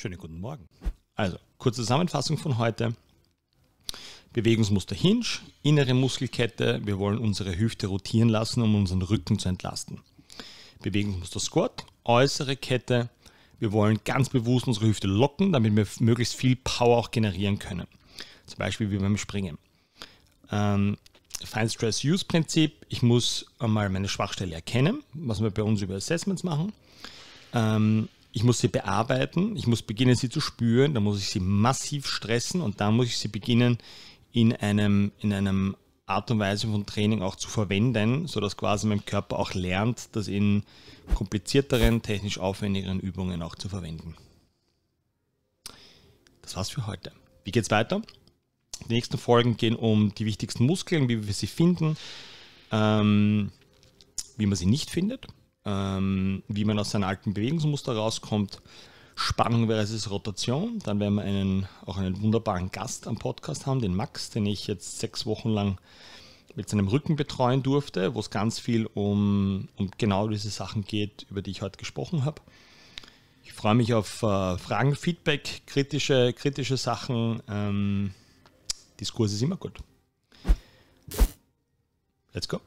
Schönen guten Morgen. Also, kurze Zusammenfassung von heute. Bewegungsmuster Hinge, innere Muskelkette. Wir wollen unsere Hüfte rotieren lassen, um unseren Rücken zu entlasten. Bewegungsmuster Squat, äußere Kette. Wir wollen ganz bewusst unsere Hüfte locken, damit wir möglichst viel Power auch generieren können. Zum Beispiel wie beim Springen. Ähm, Fine Stress Use Prinzip. Ich muss einmal meine Schwachstelle erkennen, was wir bei uns über Assessments machen. Ähm, ich muss sie bearbeiten, ich muss beginnen, sie zu spüren, dann muss ich sie massiv stressen und dann muss ich sie beginnen, in einem, in einem Art und Weise von Training auch zu verwenden, sodass quasi mein Körper auch lernt, das in komplizierteren, technisch aufwendigeren Übungen auch zu verwenden. Das war's für heute. Wie geht's weiter? Die nächsten Folgen gehen um die wichtigsten Muskeln, wie wir sie finden, ähm, wie man sie nicht findet ähm, wie man aus seinem alten Bewegungsmuster rauskommt. Spannung versus Rotation. Dann werden wir einen, auch einen wunderbaren Gast am Podcast haben, den Max, den ich jetzt sechs Wochen lang mit seinem Rücken betreuen durfte, wo es ganz viel um, um genau diese Sachen geht, über die ich heute gesprochen habe. Ich freue mich auf äh, Fragen, Feedback, kritische, kritische Sachen. Ähm, Diskurs ist immer gut. Let's go.